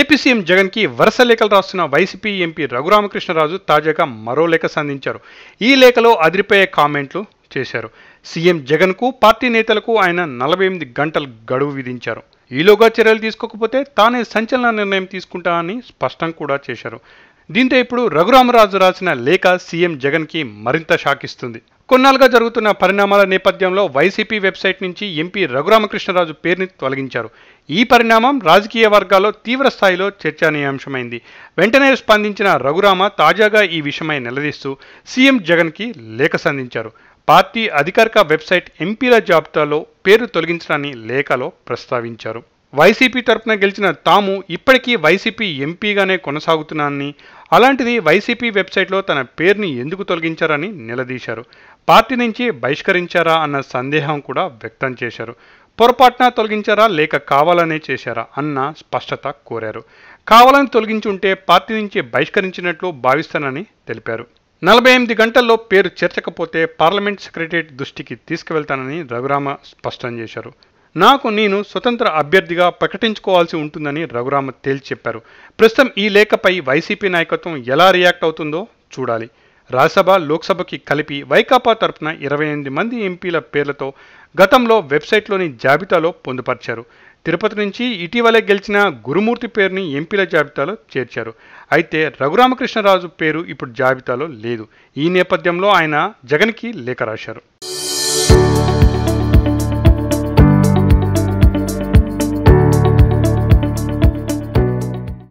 AP CM జగన్కి వరుస లేఖలు రాస్తున్న వైసీపీ ఎంపీ రఘురామకృష్ణరాజు తాజాగా మరో లేఖ సంధించారు ఈ లేఖలో అదిరిపోయే కామెంట్లు చేశారు సీఎం జగన్కు పార్టీ నేతలకు ఆయన నలభై ఎనిమిది గంటలు గడువు విధించారు ఈలోగా చర్యలు తీసుకోకపోతే తానే సంచలన నిర్ణయం తీసుకుంటా అని స్పష్టం కూడా చేశారు దీంతో ఇప్పుడు రఘురామరాజు రాసిన లేఖ సీఎం జగన్కి మరింత షాకిస్తుంది కొన్నాళ్ళుగా జరుగుతున్న పరిణామాల నేపథ్యంలో వైసీపీ వెబ్సైట్ నుంచి ఎంపీ రఘురామకృష్ణరాజు పేరుని తొలగించారు ఈ పరిణామం రాజకీయ వర్గాల్లో తీవ్ర స్థాయిలో చర్చనీయాంశమైంది వెంటనే స్పందించిన రఘురామ తాజాగా ఈ విషయమై నిలదీస్తూ సీఎం జగన్కి లేఖ సంధించారు పార్టీ అధికారిక వెబ్సైట్ ఎంపీల జాబితాలో పేరు తొలగించడాన్ని లేఖలో ప్రస్తావించారు వైసీపీ తరపున గెలిచిన తాము ఇప్పటికీ వైసీపీ ఎంపీగానే కొనసాగుతున్నానని అలాంటిది వైసీపీ వెబ్సైట్లో తన పేరుని ఎందుకు తొలగించారని నిలదీశారు పార్టీ నుంచి బహిష్కరించారా అన్న సందేహం కూడా వ్యక్తం చేశారు పొరపాటున తొలగించారా లేక కావాలనే చేశారా అన్న స్పష్టత కోరారు కావాలని తొలగించి ఉంటే పార్టీ నుంచి బహిష్కరించినట్లు భావిస్తానని తెలిపారు నలభై ఎనిమిది గంటల్లో పేరు చేర్చకపోతే పార్లమెంట్ సెక్రటరియట్ దృష్టికి తీసుకువెళ్తానని రఘురామ స్పష్టం చేశారు నాకు నేను స్వతంత్ర అభ్యర్థిగా ప్రకటించుకోవాల్సి ఉంటుందని రఘురామ తేల్చి చెప్పారు ప్రస్తుతం ఈ లేఖపై వైసీపీ నాయకత్వం ఎలా రియాక్ట్ అవుతుందో చూడాలి రాజ్యసభ లోక్సభకి కలిపి వైకాపా తరపున ఇరవై ఎనిమిది మంది ఎంపీల పేర్లతో గతంలో వెబ్సైట్లోని జాబితాలో పొందుపరిచారు తిరుపతి నుంచి ఇటీవలే గెలిచిన గురుమూర్తి పేరుని ఎంపీల జాబితాలో చేర్చారు అయితే రఘురామకృష్ణరాజు పేరు ఇప్పుడు జాబితాలో లేదు ఈ నేపథ్యంలో ఆయన జగన్కి లేఖ రాశారు